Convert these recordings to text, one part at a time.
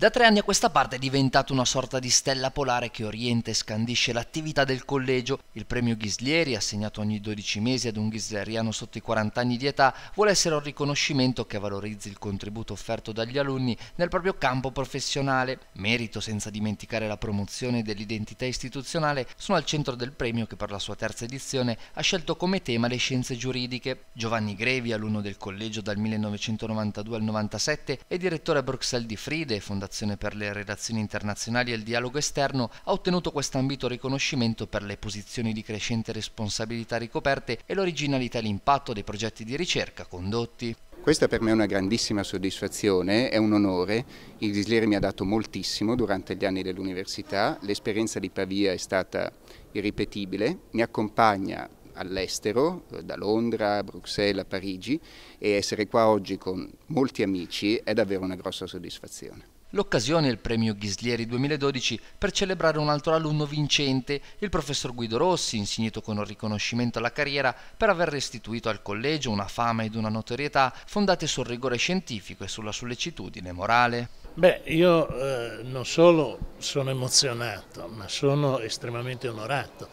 Da tre anni a questa parte è diventata una sorta di stella polare che orienta e scandisce l'attività del collegio. Il premio Ghislieri, assegnato ogni 12 mesi ad un ghisleriano sotto i 40 anni di età, vuole essere un riconoscimento che valorizzi il contributo offerto dagli alunni nel proprio campo professionale. Merito senza dimenticare la promozione dell'identità istituzionale sono al centro del premio che per la sua terza edizione ha scelto come tema le scienze giuridiche. Giovanni Grevi, alunno del collegio dal 1992 al 1997, è direttore a Bruxelles di Fride, fondatore amministrazione per le relazioni internazionali e il dialogo esterno, ha ottenuto questo ambito riconoscimento per le posizioni di crescente responsabilità ricoperte e l'originalità e l'impatto dei progetti di ricerca condotti. Questa per me è una grandissima soddisfazione, è un onore, il Ghisleri mi ha dato moltissimo durante gli anni dell'università, l'esperienza di Pavia è stata irripetibile, mi accompagna all'estero, da Londra, a Bruxelles, a Parigi e essere qua oggi con molti amici è davvero una grossa soddisfazione. L'occasione è il premio Ghislieri 2012 per celebrare un altro alunno vincente, il professor Guido Rossi, insignito con un riconoscimento alla carriera per aver restituito al collegio una fama ed una notorietà fondate sul rigore scientifico e sulla sollecitudine morale. Beh, io eh, non solo sono emozionato, ma sono estremamente onorato,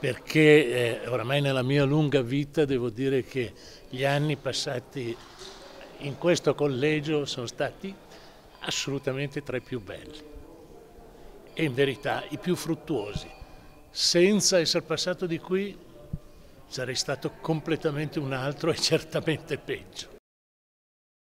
perché eh, oramai nella mia lunga vita devo dire che gli anni passati in questo collegio sono stati assolutamente tra i più belli e in verità i più fruttuosi. Senza essere passato di qui sarei stato completamente un altro e certamente peggio.